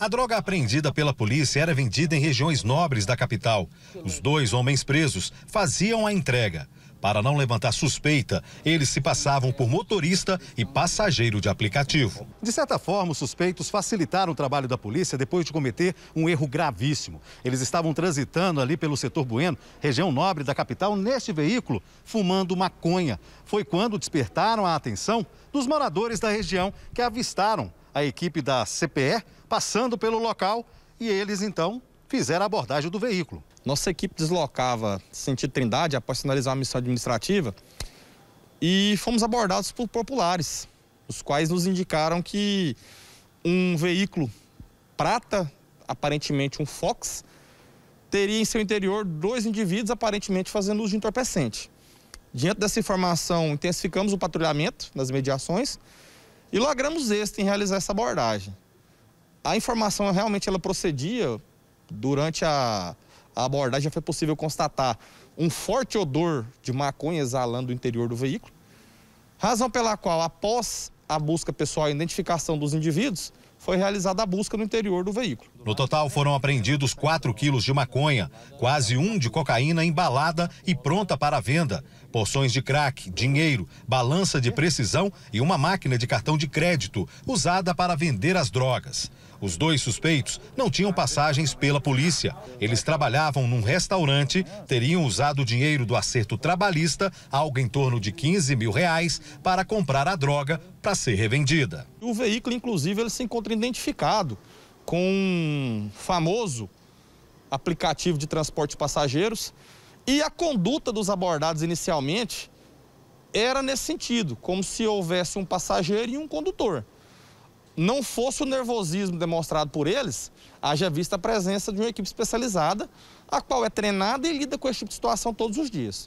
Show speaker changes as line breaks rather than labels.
A droga apreendida pela polícia era vendida em regiões nobres da capital. Os dois homens presos faziam a entrega. Para não levantar suspeita, eles se passavam por motorista e passageiro de aplicativo. De certa forma, os suspeitos facilitaram o trabalho da polícia depois de cometer um erro gravíssimo. Eles estavam transitando ali pelo setor Bueno, região nobre da capital, neste veículo, fumando maconha. Foi quando despertaram a atenção dos moradores da região que avistaram a equipe da CPE passando pelo local e eles então fizeram a abordagem do veículo. Nossa equipe
deslocava sentido Trindade após finalizar a missão administrativa e fomos abordados por populares, os quais nos indicaram que um veículo prata, aparentemente um Fox, teria em seu interior dois indivíduos aparentemente fazendo uso de entorpecente. Diante dessa informação, intensificamos o patrulhamento nas mediações e logramos êxito em realizar essa abordagem. A informação realmente ela procedia durante a, a abordagem já foi possível constatar um forte odor de maconha exalando do interior do veículo, razão pela qual, após a busca pessoal e identificação dos indivíduos, foi realizada a busca no
interior do veículo. No total foram apreendidos 4 quilos de maconha, quase um de cocaína embalada e pronta para venda, porções de crack, dinheiro, balança de precisão e uma máquina de cartão de crédito usada para vender as drogas. Os dois suspeitos não tinham passagens pela polícia. Eles trabalhavam num restaurante, teriam usado o dinheiro do acerto trabalhista, algo em torno de 15 mil reais, para comprar a droga para ser revendida.
O veículo, inclusive, ele se encontra identificado com um famoso aplicativo de transporte de passageiros e a conduta dos abordados inicialmente era nesse sentido, como se houvesse um passageiro e um condutor. Não fosse o nervosismo demonstrado por eles, haja vista a presença de uma equipe especializada, a qual é treinada e lida com esse tipo de situação todos os dias.